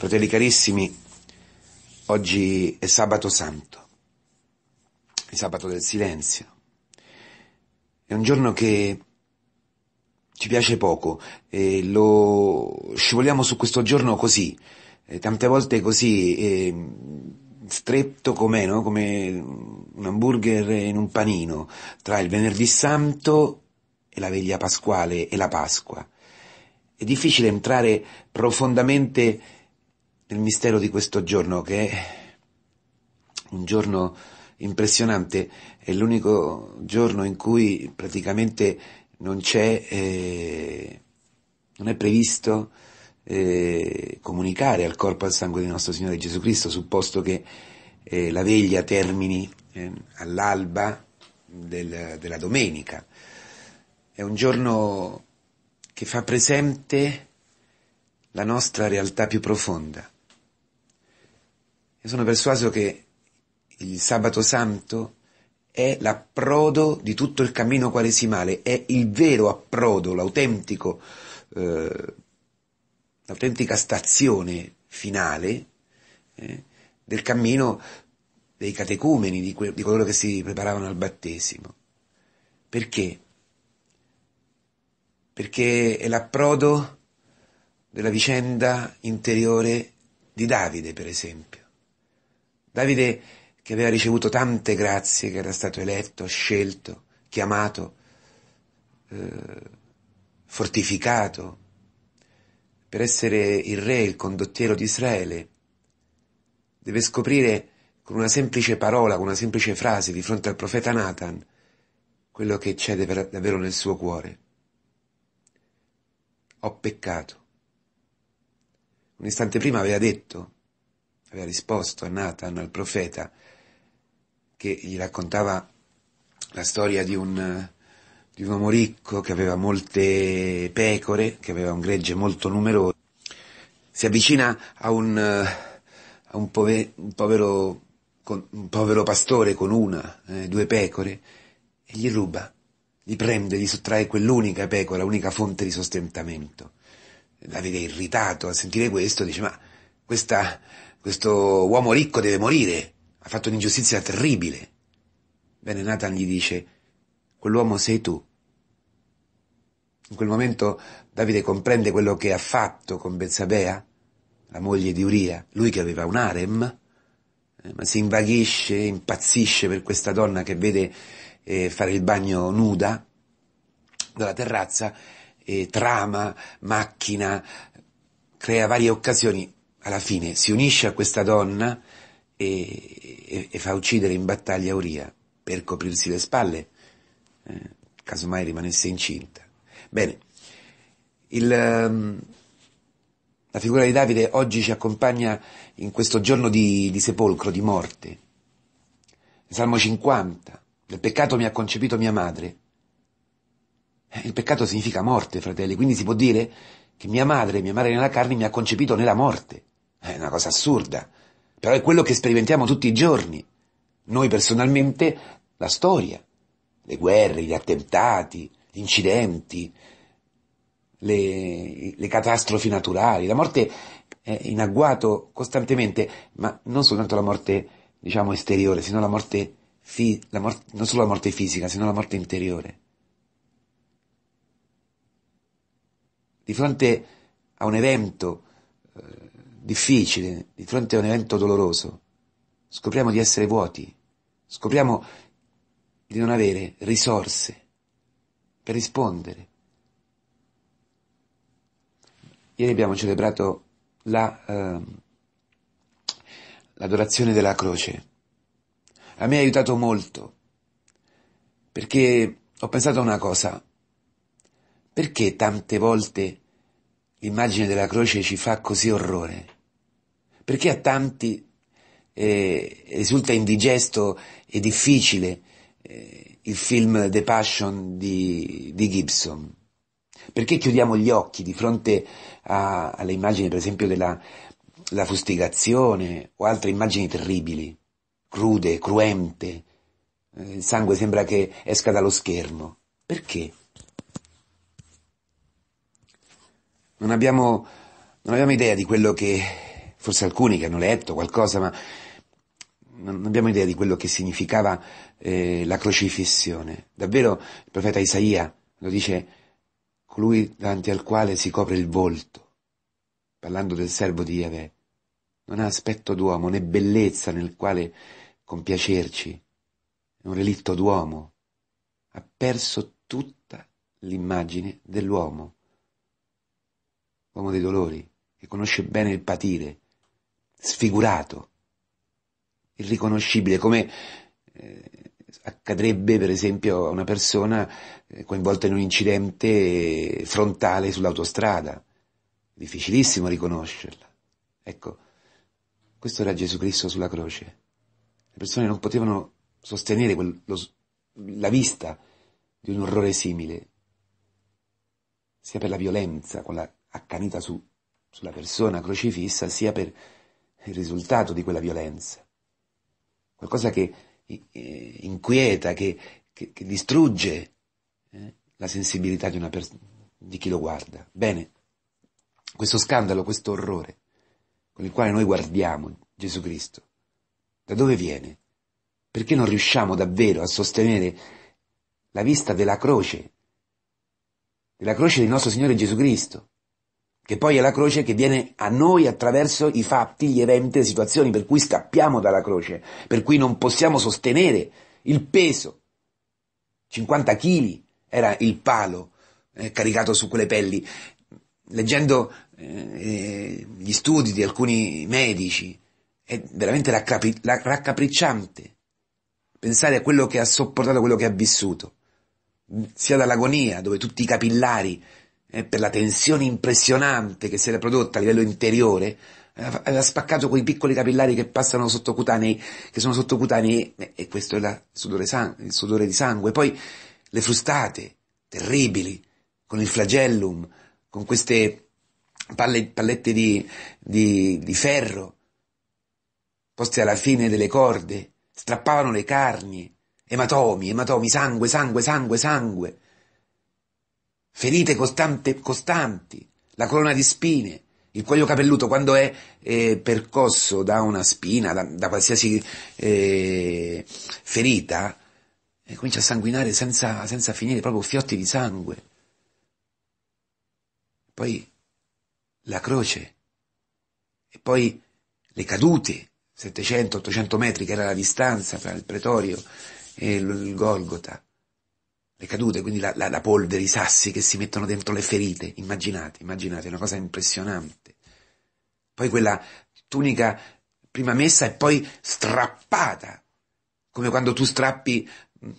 Fratelli carissimi, oggi è sabato santo, il sabato del silenzio. È un giorno che ci piace poco e lo scivoliamo su questo giorno così, eh, tante volte così, ehm, stretto com'è, no? come un hamburger in un panino, tra il venerdì santo e la veglia pasquale e la Pasqua. È difficile entrare profondamente del mistero di questo giorno, che è un giorno impressionante, è l'unico giorno in cui praticamente non c'è, eh, non è previsto eh, comunicare al corpo e al sangue di nostro Signore Gesù Cristo, supposto che eh, la veglia termini ehm, all'alba del, della domenica. È un giorno che fa presente la nostra realtà più profonda, io sono persuaso che il sabato santo è l'approdo di tutto il cammino quaresimale, è il vero approdo, l'autentico, eh, l'autentica stazione finale eh, del cammino dei catecumeni, di, que- di coloro che si preparavano al battesimo. Perché? Perché è l'approdo della vicenda interiore di Davide, per esempio Davide, che aveva ricevuto tante grazie, che era stato eletto, scelto, chiamato, eh, fortificato per essere il re, il condottiero di Israele, deve scoprire con una semplice parola, con una semplice frase di fronte al profeta Nathan, quello che c'è davvero nel suo cuore. Ho peccato. Un istante prima aveva detto, aveva risposto Nathan al profeta che gli raccontava la storia di un, di un uomo ricco che aveva molte pecore, che aveva un gregge molto numeroso. Si avvicina a un, a un, pove, un, povero, un povero, pastore con una, eh, due pecore e gli ruba, gli prende, gli sottrae quell'unica pecora, l'unica fonte di sostentamento. Davide è irritato a sentire questo dice ma questa questo uomo ricco deve morire, ha fatto un'ingiustizia terribile. Bene, Nathan gli dice, quell'uomo sei tu. In quel momento Davide comprende quello che ha fatto con Bezzabea, la moglie di Uria, lui che aveva un harem, eh, ma si invaghisce, impazzisce per questa donna che vede eh, fare il bagno nuda dalla terrazza, e trama, macchina, crea varie occasioni alla fine si unisce a questa donna e, e, e fa uccidere in battaglia Uria per coprirsi le spalle, eh, casomai rimanesse incinta. Bene, il, um, la figura di Davide oggi ci accompagna in questo giorno di, di sepolcro, di morte. Salmo 50, del peccato mi ha concepito mia madre. Eh, il peccato significa morte, fratelli, quindi si può dire che mia madre, mia madre nella carne, mi ha concepito nella morte. È una cosa assurda, però è quello che sperimentiamo tutti i giorni. Noi personalmente, la storia, le guerre, gli attentati, gli incidenti, le, le catastrofi naturali, la morte è in agguato costantemente, ma non soltanto la morte, diciamo, esteriore, sino la morte, fi- la mor- non solo la morte fisica, sino la morte interiore. Di fronte a un evento eh, difficile, di fronte a un evento doloroso, scopriamo di essere vuoti, scopriamo di non avere risorse per rispondere. Ieri abbiamo celebrato la, eh, l'adorazione della croce. A me ha aiutato molto perché ho pensato a una cosa. Perché tante volte l'immagine della croce ci fa così orrore? Perché a tanti eh, risulta indigesto e difficile eh, il film The Passion di, di, Gibson? Perché chiudiamo gli occhi di fronte a, alle immagini, per esempio, della fustigazione o altre immagini terribili, crude, cruente? Eh, il sangue sembra che esca dallo schermo. Perché? Non abbiamo, non abbiamo idea di quello che forse alcuni che hanno letto qualcosa, ma non abbiamo idea di quello che significava eh, la crocifissione. Davvero il profeta Isaia lo dice colui davanti al quale si copre il volto, parlando del servo di Yahweh. Non ha aspetto d'uomo né bellezza nel quale compiacerci. È un relitto d'uomo. Ha perso tutta l'immagine dell'uomo, l'uomo dei dolori, che conosce bene il patire, sfigurato, irriconoscibile, come eh, accadrebbe per esempio a una persona eh, coinvolta in un incidente frontale sull'autostrada. Difficilissimo riconoscerla. Ecco, questo era Gesù Cristo sulla croce. Le persone non potevano sostenere quel, lo, la vista di un orrore simile, sia per la violenza con la, accanita su, sulla persona crocifissa, sia per il risultato di quella violenza, qualcosa che eh, inquieta, che, che, che distrugge eh, la sensibilità di, pers- di chi lo guarda. Bene, questo scandalo, questo orrore con il quale noi guardiamo Gesù Cristo, da dove viene? Perché non riusciamo davvero a sostenere la vista della croce, della croce del nostro Signore Gesù Cristo, che poi è la croce che viene a noi attraverso i fatti, gli eventi, le situazioni, per cui scappiamo dalla croce, per cui non possiamo sostenere il peso. 50 kg era il palo eh, caricato su quelle pelli. Leggendo eh, eh gli studi di alcuni medici, è veramente raccapricciante pensare a quello che ha sopportato, quello che ha vissuto, sia dall'agonia, dove tutti i capillari eh, per la tensione impressionante che si era prodotta a livello interiore, eh, aveva spaccato quei piccoli capillari che passano sottocutanei, che sono sottocutanei, eh, e questo è la sudore sang- il sudore di sangue. Poi le frustate, terribili, con il flagellum, con queste palle, pallette di, di, di ferro, poste alla fine delle corde, strappavano le carni, ematomi, ematomi, sangue, sangue, sangue, sangue ferite costante, costanti, la corona di spine, il cuoio capelluto quando è eh, percosso da una spina, da, da qualsiasi eh, ferita, eh, comincia a sanguinare senza, senza finire, proprio fiotti di sangue. Poi la croce, e poi le cadute, 700-800 metri che era la distanza tra il pretorio e il Golgota le cadute, quindi la, la, la, polvere, i sassi che si mettono dentro le ferite, immaginate, immaginate, è una cosa impressionante. Poi quella tunica prima messa e poi strappata, come quando tu strappi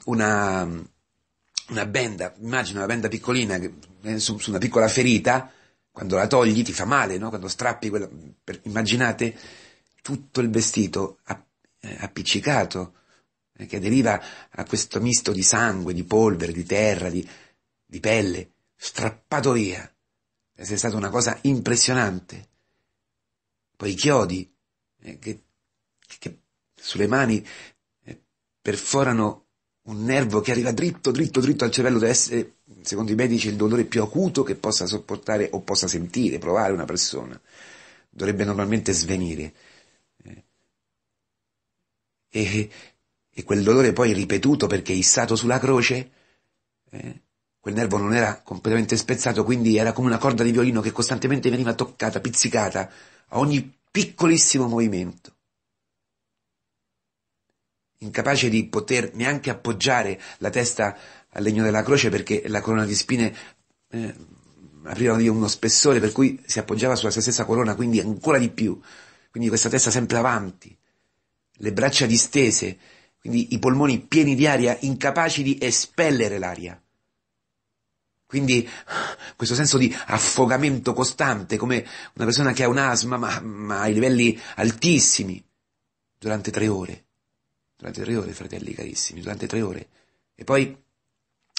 una, una benda, immagino una benda piccolina eh, su, su, una piccola ferita, quando la togli ti fa male, no? quando strappi quella, per, immaginate tutto il vestito app, eh, appiccicato che aderiva a questo misto di sangue, di polvere, di terra, di, di pelle, strappato via. Deve essere stata una cosa impressionante. Poi i chiodi eh, che, che, sulle mani eh, perforano un nervo che arriva dritto, dritto, dritto al cervello deve essere, secondo i medici, il dolore più acuto che possa sopportare o possa sentire, provare una persona. Dovrebbe normalmente svenire. Eh. E, e quel dolore poi ripetuto perché issato sulla croce, eh, quel nervo non era completamente spezzato, quindi era come una corda di violino che costantemente veniva toccata, pizzicata a ogni piccolissimo movimento. Incapace di poter neanche appoggiare la testa al legno della croce perché la corona di spine eh, apriva uno spessore per cui si appoggiava sulla stessa corona, quindi ancora di più. Quindi questa testa sempre avanti, le braccia distese, quindi i polmoni pieni di aria, incapaci di espellere l'aria. Quindi questo senso di affogamento costante, come una persona che ha un'asma ma, ma ai livelli altissimi, durante tre ore, durante tre ore, fratelli carissimi, durante tre ore. E poi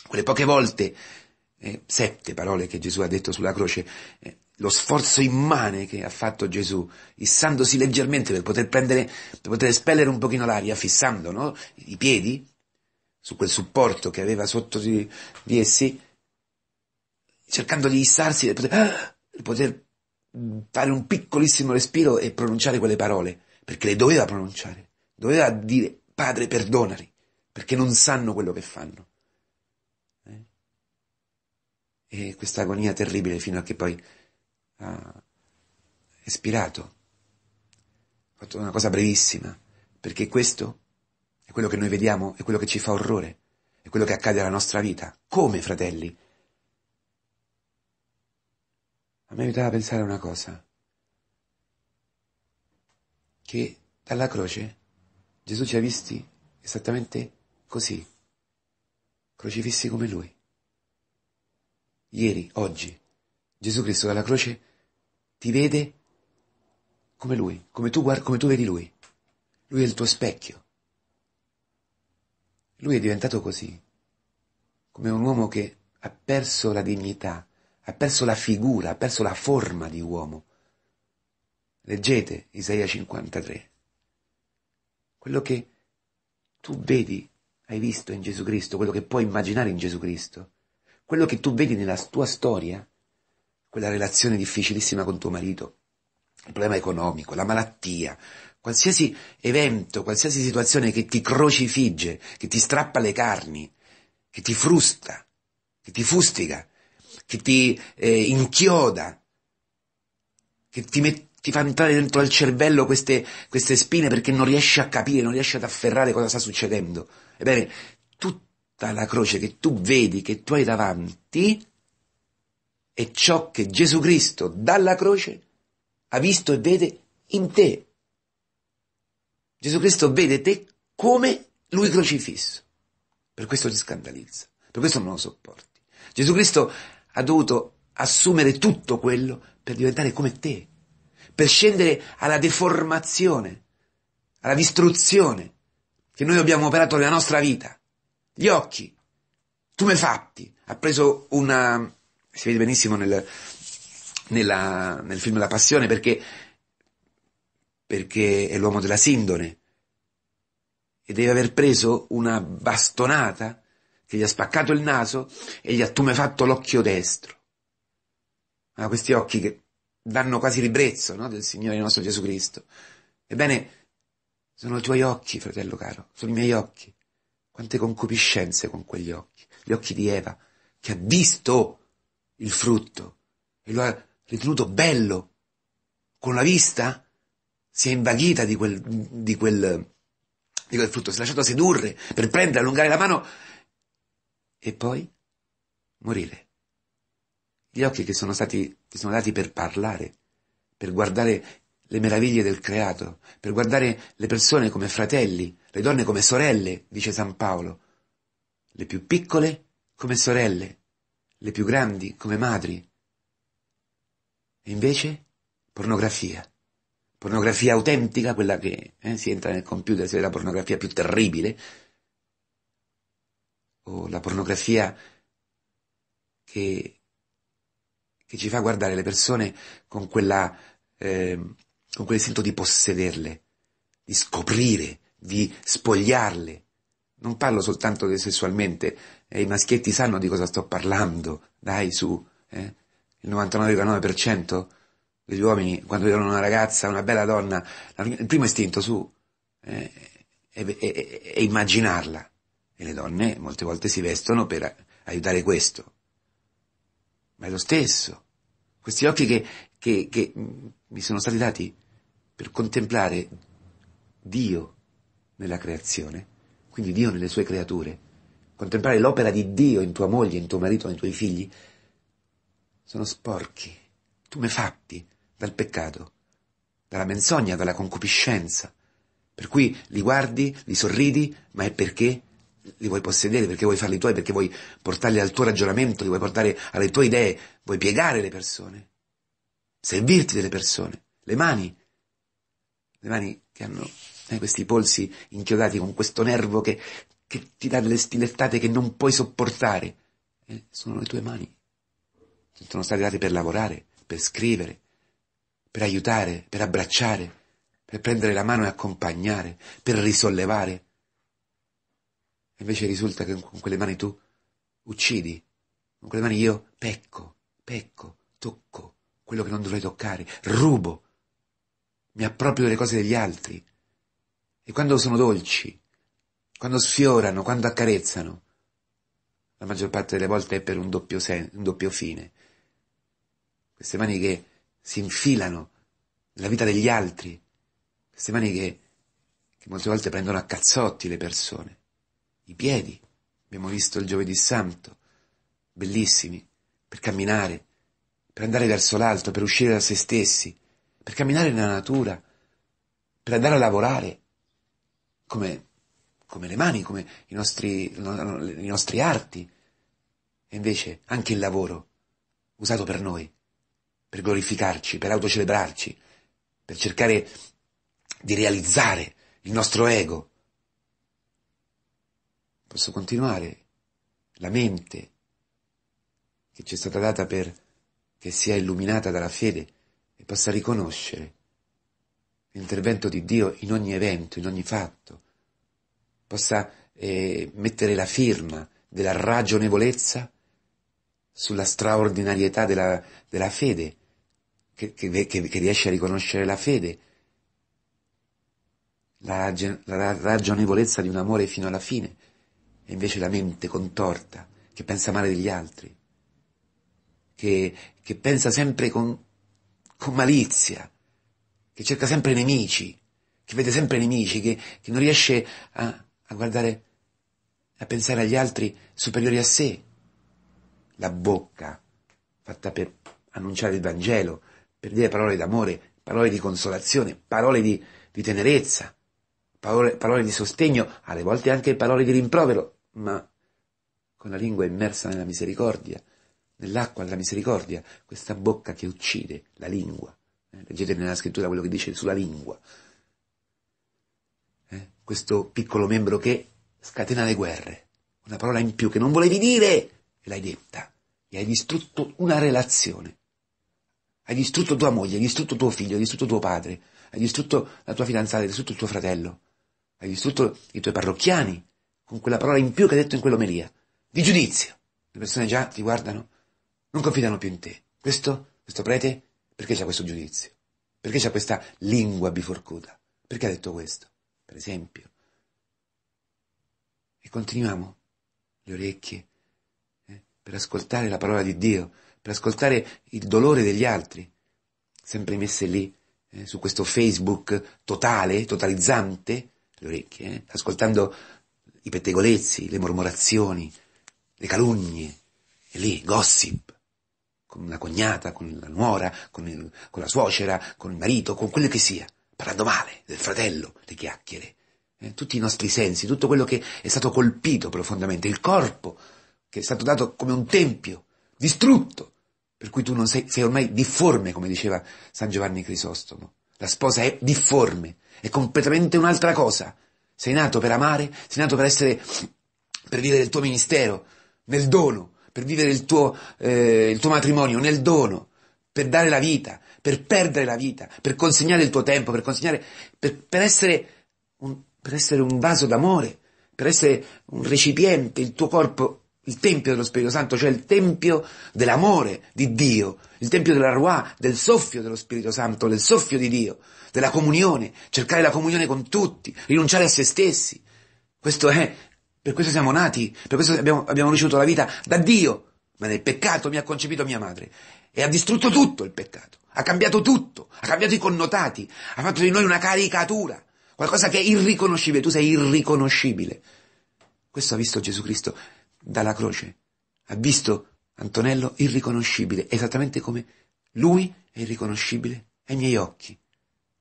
quelle poche volte, eh, sette parole che Gesù ha detto sulla croce, eh, lo sforzo immane che ha fatto Gesù, issandosi leggermente per poter prendere, per poter espellere un pochino l'aria, fissando no? i piedi su quel supporto che aveva sotto di, di essi, cercando di issarsi per poter, per poter fare un piccolissimo respiro e pronunciare quelle parole, perché le doveva pronunciare, doveva dire Padre perdonali, perché non sanno quello che fanno eh? e questa agonia terribile fino a che poi ha espirato. Ho fatto una cosa brevissima, perché questo è quello che noi vediamo, è quello che ci fa orrore, è quello che accade alla nostra vita. Come, fratelli? A me aiutava a pensare a una cosa, che dalla croce Gesù ci ha visti esattamente così, crocifissi come Lui. Ieri, oggi, Gesù Cristo dalla croce ti vede come lui, come tu, guardi, come tu vedi lui. Lui è il tuo specchio. Lui è diventato così, come un uomo che ha perso la dignità, ha perso la figura, ha perso la forma di uomo. Leggete Isaia 53. Quello che tu vedi, hai visto in Gesù Cristo, quello che puoi immaginare in Gesù Cristo, quello che tu vedi nella tua storia, quella relazione difficilissima con tuo marito, il problema economico, la malattia, qualsiasi evento, qualsiasi situazione che ti crocifigge, che ti strappa le carni, che ti frusta, che ti fustiga, che ti eh, inchioda, che ti, met- ti, fa entrare dentro al cervello queste, queste spine perché non riesci a capire, non riesci ad afferrare cosa sta succedendo. Ebbene, tutta la croce che tu vedi, che tu hai davanti, è ciò che Gesù Cristo dalla croce ha visto e vede in te. Gesù Cristo vede te come lui crocifisso. Per questo ti scandalizza, per questo non lo sopporti. Gesù Cristo ha dovuto assumere tutto quello per diventare come te, per scendere alla deformazione, alla distruzione che noi abbiamo operato nella nostra vita. Gli occhi, tu me fatti, ha preso una, si vede benissimo nel, nella, nel film La Passione perché, perché è l'uomo della sindone e deve aver preso una bastonata che gli ha spaccato il naso e gli ha tumefatto l'occhio destro. Ma ah, questi occhi che danno quasi ribrezzo no, del Signore nostro Gesù Cristo. Ebbene, sono i tuoi occhi, fratello caro, sono i miei occhi. Quante concupiscenze con quegli occhi, gli occhi di Eva, che ha visto il frutto e lo ha ritenuto bello con la vista, si è invaghita di quel, di quel, di quel frutto, si è lasciata sedurre per prendere, allungare la mano e poi morire. Gli occhi che sono stati, che sono dati per parlare, per guardare le meraviglie del creato, per guardare le persone come fratelli, le donne come sorelle, dice San Paolo, le più piccole come sorelle, le più grandi come madri. E invece pornografia. Pornografia autentica, quella che eh, si entra nel computer, si vede la pornografia più terribile, o la pornografia che, che ci fa guardare le persone con, quella, eh, con quel quell'istinto di possederle, di scoprire, di spogliarle. Non parlo soltanto sessualmente, e i maschietti sanno di cosa sto parlando, dai su, eh? il 99,9% degli uomini quando vedono una ragazza, una bella donna, il primo istinto su eh, è, è, è, immaginarla e le donne molte volte si vestono per aiutare questo, ma è lo stesso, questi occhi che, che, che mi sono stati dati per contemplare Dio nella creazione, quindi Dio nelle sue creature contemplare l'opera di Dio in tua moglie, in tuo marito, nei tuoi figli, sono sporchi, tumefatti dal peccato, dalla menzogna, dalla concupiscenza. Per cui li guardi, li sorridi, ma è perché li vuoi possedere, perché vuoi farli tuoi, perché vuoi portarli al tuo ragionamento, li vuoi portare alle tue idee, vuoi piegare le persone, servirti delle persone, le mani, le mani che hanno eh, questi polsi inchiodati con questo nervo che che ti dà delle stilettate che non puoi sopportare. Eh, sono le tue mani. Sono state date per lavorare, per scrivere, per aiutare, per abbracciare, per prendere la mano e accompagnare, per risollevare. Invece risulta che con quelle mani tu uccidi, con quelle mani io pecco, pecco, tocco quello che non dovrei toccare, rubo, mi approprio delle cose degli altri. E quando sono dolci, quando sfiorano, quando accarezzano. La maggior parte delle volte è per un doppio, sen- un doppio fine. Queste mani che si infilano nella vita degli altri, queste mani che, che molte volte prendono a cazzotti le persone, i piedi, abbiamo visto il giovedì santo, bellissimi, per camminare, per andare verso l'alto, per uscire da se stessi, per camminare nella natura, per andare a lavorare, come come le mani, come i nostri, i nostri arti. E invece anche il lavoro, usato per noi, per glorificarci, per autocelebrarci, per cercare di realizzare il nostro ego. Posso continuare? La mente che ci è stata data per che sia illuminata dalla fede e possa riconoscere l'intervento di Dio in ogni evento, in ogni fatto, possa eh, mettere la firma della ragionevolezza sulla straordinarietà della, della fede, che, che, che, riesce a riconoscere la fede, la, la ragionevolezza di un amore fino alla fine, e invece la mente contorta, che pensa male degli altri, che, che pensa sempre con, con, malizia, che cerca sempre nemici, che vede sempre nemici, che, che non riesce a, a guardare, a pensare agli altri superiori a sé. La bocca, fatta per annunciare il Vangelo, per dire parole d'amore, parole di consolazione, parole di, di tenerezza, parole, parole di sostegno, alle volte anche parole di rimprovero, ma con la lingua immersa nella misericordia, nell'acqua della misericordia, questa bocca che uccide la lingua. Eh, leggete nella scrittura quello che dice sulla lingua eh? questo piccolo membro che scatena le guerre, una parola in più che non volevi dire e l'hai detta, e hai distrutto una relazione, hai distrutto tua moglie, hai distrutto tuo figlio, hai distrutto tuo padre, hai distrutto la tua fidanzata, hai distrutto il tuo fratello, hai distrutto i tuoi parrocchiani con quella parola in più che hai detto in quell'omelia, di giudizio. Le persone già ti guardano, non confidano più in te. Questo, questo prete, perché c'ha questo giudizio? Perché c'ha questa lingua biforcuta? Perché ha detto questo? per esempio. E continuiamo le orecchie eh, per ascoltare la parola di Dio, per ascoltare il dolore degli altri, sempre messe lì eh, su questo Facebook totale, totalizzante, le orecchie, eh, ascoltando i pettegolezzi, le mormorazioni, le calunnie, e lì gossip con la cognata, con la nuora, con, il, con la suocera, con il marito, con quello che sia parlando male del fratello, le chiacchiere, eh, tutti i nostri sensi, tutto quello che è stato colpito profondamente, il corpo che è stato dato come un tempio, distrutto, per cui tu non sei, sei ormai difforme, come diceva San Giovanni Crisostomo. La sposa è difforme, è completamente un'altra cosa. Sei nato per amare, sei nato per essere, per vivere il tuo ministero, nel dono, per vivere il tuo, eh, il tuo matrimonio, nel dono, per dare la vita, per perdere la vita, per consegnare il tuo tempo, per, consegnare, per, per, essere, un, per essere un vaso d'amore, per essere un recipiente, il tuo corpo il tempio dello Spirito Santo, cioè il tempio dell'amore di Dio, il tempio della Ruah, del soffio dello Spirito Santo, del soffio di Dio, della comunione, cercare la comunione con tutti, rinunciare a se stessi. Questo è, per questo siamo nati, per questo abbiamo, abbiamo ricevuto la vita da Dio, ma nel peccato mi ha concepito mia madre e ha distrutto tutto il peccato ha cambiato tutto, ha cambiato i connotati, ha fatto di noi una caricatura, qualcosa che è irriconoscibile, tu sei irriconoscibile. Questo ha visto Gesù Cristo dalla croce, ha visto Antonello irriconoscibile, esattamente come lui è irriconoscibile ai miei occhi.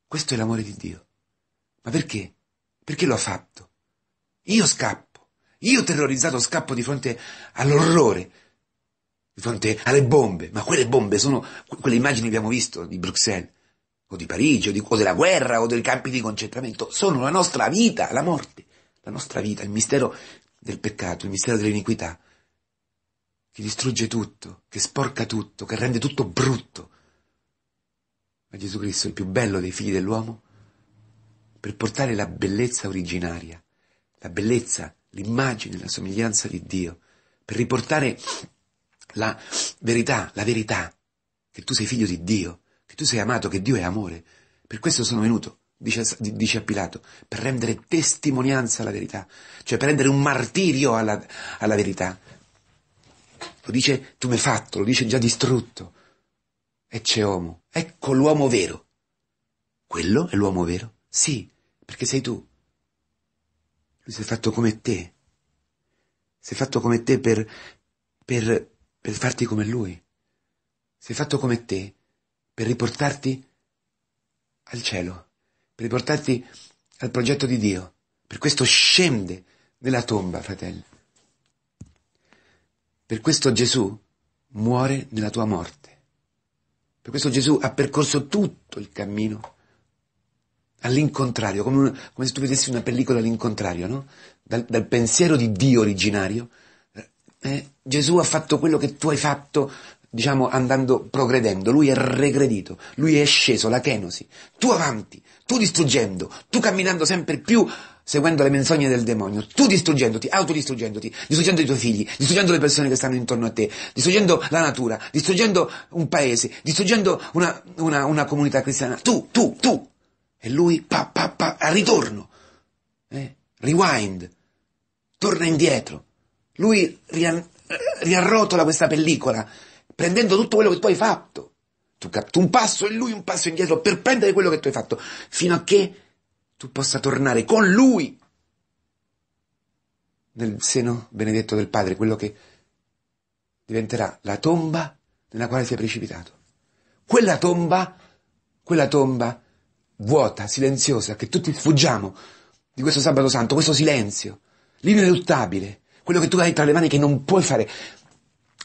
Questo è l'amore di Dio. Ma perché? Perché lo ha fatto? Io scappo, io terrorizzato scappo di fronte all'orrore fronte alle bombe, ma quelle bombe sono quelle immagini che abbiamo visto di Bruxelles, o di Parigi, o, di, o della guerra, o dei campi di concentramento, sono la nostra vita, la morte, la nostra vita, il mistero del peccato, il mistero dell'iniquità, che distrugge tutto, che sporca tutto, che rende tutto brutto. Ma Gesù Cristo, il più bello dei figli dell'uomo, per portare la bellezza originaria, la bellezza, l'immagine, la somiglianza di Dio, per riportare la verità, la verità, che tu sei figlio di Dio, che tu sei amato, che Dio è amore. Per questo sono venuto, dice, dice a Pilato, per rendere testimonianza alla verità, cioè per rendere un martirio alla, alla verità. Lo dice tu mi hai fatto, lo dice già distrutto. E c'è uomo. Ecco l'uomo vero. Quello è l'uomo vero? Sì, perché sei tu. Lui si è fatto come te. Si è fatto come te per, per per farti come lui. Si è fatto come te per riportarti al cielo, per riportarti al progetto di Dio. Per questo scende nella tomba, fratello. Per questo Gesù muore nella tua morte. Per questo Gesù ha percorso tutto il cammino all'incontrario, come, come, se tu vedessi una pellicola all'incontrario, no? Dal, dal pensiero di Dio originario eh? Gesù ha fatto quello che tu hai fatto, diciamo, andando progredendo. Lui è regredito, lui è sceso, la kenosi. Tu avanti, tu distruggendo, tu camminando sempre più seguendo le menzogne del demonio, tu distruggendoti, autodistruggendoti, distruggendo i tuoi figli, distruggendo le persone che stanno intorno a te, distruggendo la natura, distruggendo un paese, distruggendo una, una, una comunità cristiana. Tu, tu, tu. E lui, pa, pa, pa, a ritorno. Eh? Rewind. Torna indietro. Lui rian- riarrotola questa pellicola, prendendo tutto quello che tu hai fatto. Tu capti un passo e lui un passo indietro per prendere quello che tu hai fatto, fino a che tu possa tornare con lui nel seno benedetto del Padre, quello che diventerà la tomba nella quale sei precipitato. Quella tomba, quella tomba vuota, silenziosa, che tutti sfuggiamo di questo sabato santo, questo silenzio, l'ineluttabile, quello che tu hai tra le mani che non puoi fare.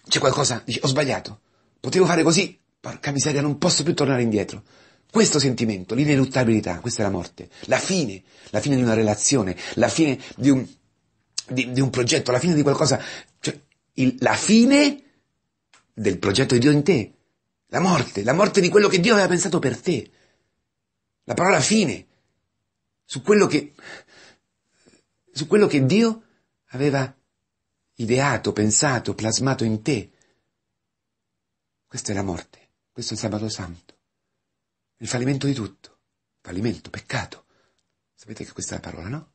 C'è qualcosa, dici, ho sbagliato, potevo fare così, porca miseria, non posso più tornare indietro. Questo sentimento, l'ineluttabilità, questa è la morte, la fine, la fine di una relazione, la fine di un, di, di un progetto, la fine di qualcosa, cioè il, la fine del progetto di Dio in te, la morte, la morte di quello che Dio aveva pensato per te, la parola fine, su quello che, su quello che Dio aveva pensato ideato, pensato, plasmato in te. Questa è la morte, questo è il sabato santo, il fallimento di tutto, fallimento, peccato. Sapete che questa è la parola, no?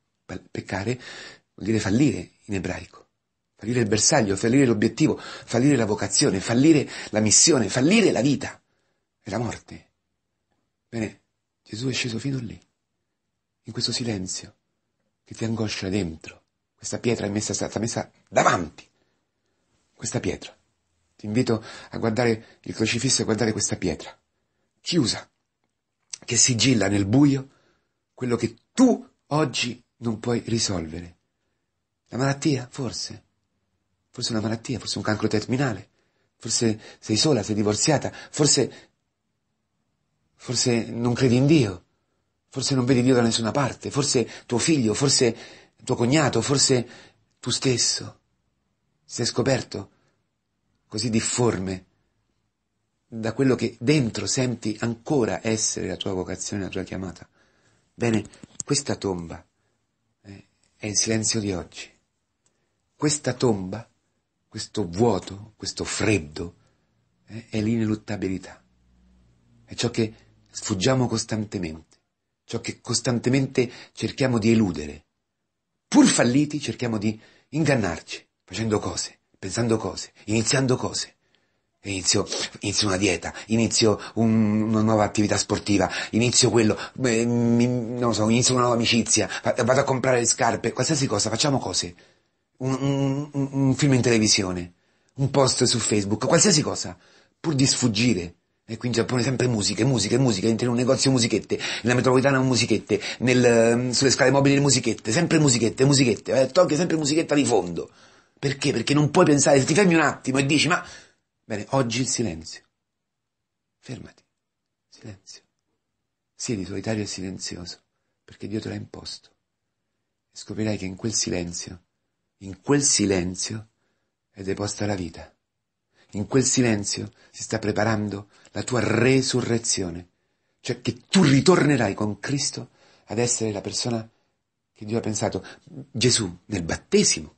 Peccare vuol dire fallire in ebraico, fallire il bersaglio, fallire l'obiettivo, fallire la vocazione, fallire la missione, fallire la vita, è la morte. Bene, Gesù è sceso fino lì, in questo silenzio che ti angoscia dentro questa pietra è, messa, stata messa davanti. Questa pietra. Ti invito a guardare il crocifisso e a guardare questa pietra. Chiusa. Che sigilla nel buio quello che tu oggi non puoi risolvere. La malattia, forse. Forse una malattia, forse un cancro terminale. Forse sei sola, sei divorziata. Forse... Forse non credi in Dio. Forse non vedi Dio da nessuna parte. Forse tuo figlio, forse tuo cognato, forse tu stesso. Sei scoperto così difforme da quello che dentro senti ancora essere la tua vocazione, la tua chiamata. Bene, questa tomba eh, è il silenzio di oggi. Questa tomba, questo vuoto, questo freddo, eh, è l'ineluttabilità. È ciò che sfuggiamo costantemente, ciò che costantemente cerchiamo di eludere pur falliti, cerchiamo di ingannarci, facendo cose, pensando cose, iniziando cose. Inizio, inizio una dieta, inizio un, una nuova attività sportiva, inizio quello, eh, mi, non so, inizio una nuova amicizia, vado a comprare le scarpe, qualsiasi cosa, facciamo cose. Un, un, un film in televisione, un post su Facebook, qualsiasi cosa, pur di sfuggire e qui in Giappone sempre musiche, musiche, musiche, entri in un negozio musichette, nella metropolitana musichette, nel, mm, sulle scale mobili le musichette, sempre musichette, musichette, eh, tocchi sempre musichetta di fondo. Perché? Perché non puoi pensare, se ti fermi un attimo e dici ma... Bene, oggi il silenzio. Fermati, silenzio. Siedi solitario e silenzioso, perché Dio te l'ha imposto. E scoprirai che in quel silenzio, in quel silenzio, è deposta la vita. In quel silenzio si sta preparando la tua resurrezione, cioè che tu ritornerai con Cristo ad essere la persona che Dio ha pensato. Gesù nel battesimo,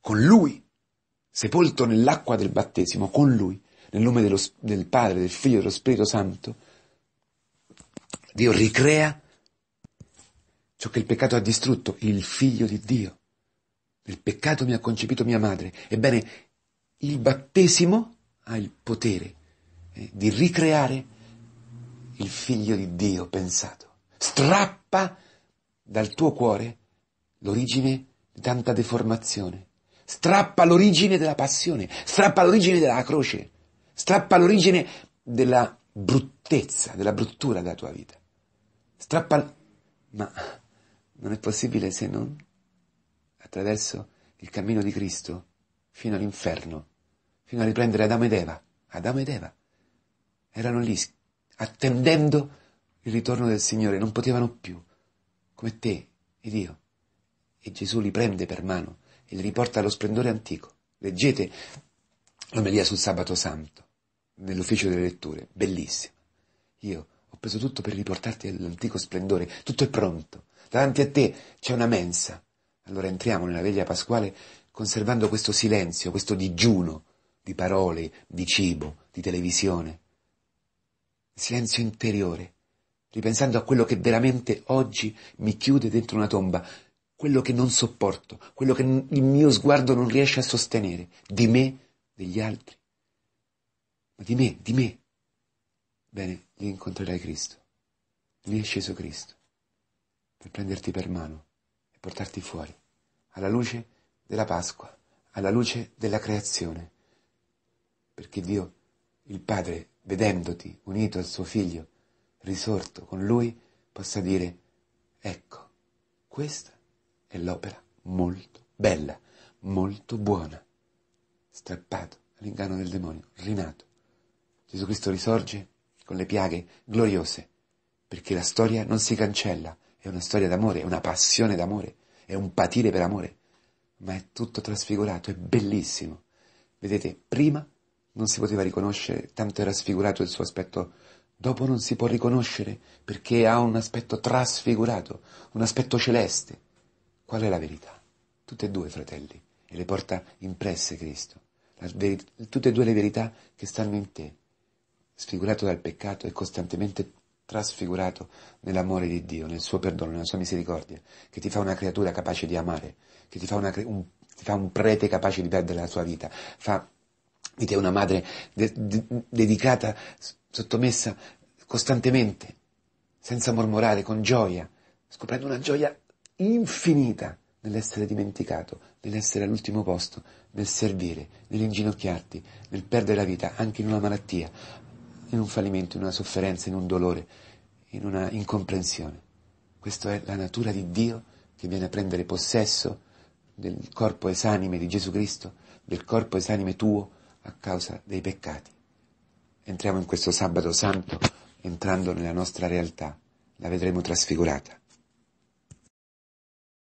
con Lui, sepolto nell'acqua del battesimo, con Lui, nel nome dello, del Padre, del Figlio, e dello Spirito Santo, Dio ricrea ciò che il peccato ha distrutto, il Figlio di Dio. Il peccato mi ha concepito mia madre. Ebbene, il battesimo ha il potere eh, di ricreare il figlio di Dio pensato. Strappa dal tuo cuore l'origine di tanta deformazione. Strappa l'origine della passione, strappa l'origine della croce, strappa l'origine della bruttezza, della bruttura della tua vita. Strappa... Ma non è possibile se non attraverso il cammino di Cristo fino all'inferno, fino a riprendere Adamo ed Eva. Adamo ed Eva erano lì, attendendo il ritorno del Signore, non potevano più, come te ed io. E Gesù li prende per mano e li riporta allo splendore antico. Leggete l'omelia sul sabato santo, nell'ufficio delle letture, bellissima. Io ho preso tutto per riportarti all'antico splendore, tutto è pronto. Davanti a te c'è una mensa. Allora entriamo nella veglia pasquale conservando questo silenzio, questo digiuno di parole, di cibo, di televisione. Silenzio interiore, ripensando a quello che veramente oggi mi chiude dentro una tomba, quello che non sopporto, quello che il mio sguardo non riesce a sostenere, di me, degli altri. Ma di me, di me. Bene, lì incontrerai Cristo. Lì è sceso Cristo per prenderti per mano e portarti fuori, alla luce di della Pasqua, alla luce della creazione, perché Dio, il Padre, vedendoti unito al suo Figlio, risorto con lui, possa dire, ecco, questa è l'opera molto bella, molto buona, strappato all'inganno del demonio, rinato. Gesù Cristo risorge con le piaghe gloriose, perché la storia non si cancella, è una storia d'amore, è una passione d'amore, è un patire per amore ma è tutto trasfigurato, è bellissimo. Vedete, prima non si poteva riconoscere, tanto era sfigurato il suo aspetto, dopo non si può riconoscere perché ha un aspetto trasfigurato, un aspetto celeste. Qual è la verità? Tutte e due, fratelli, e le porta impresse Cristo. Veri- tutte e due le verità che stanno in te, sfigurato dal peccato e costantemente trasfigurato nell'amore di Dio, nel suo perdono, nella sua misericordia, che ti fa una creatura capace di amare, che ti fa, una, un, ti fa un, prete capace di perdere la sua vita, fa di te una madre de, de, dedicata, sottomessa costantemente, senza mormorare, con gioia, scoprendo una gioia infinita nell'essere dimenticato, nell'essere all'ultimo posto, nel servire, nell'inginocchiarti, nel perdere la vita, anche in una malattia, in un fallimento, in una sofferenza, in un dolore, in una incomprensione. Questa è la natura di Dio che viene a prendere possesso del corpo esanime di Gesù Cristo, del corpo esanime tuo a causa dei peccati. Entriamo in questo sabato santo entrando nella nostra realtà, la vedremo trasfigurata.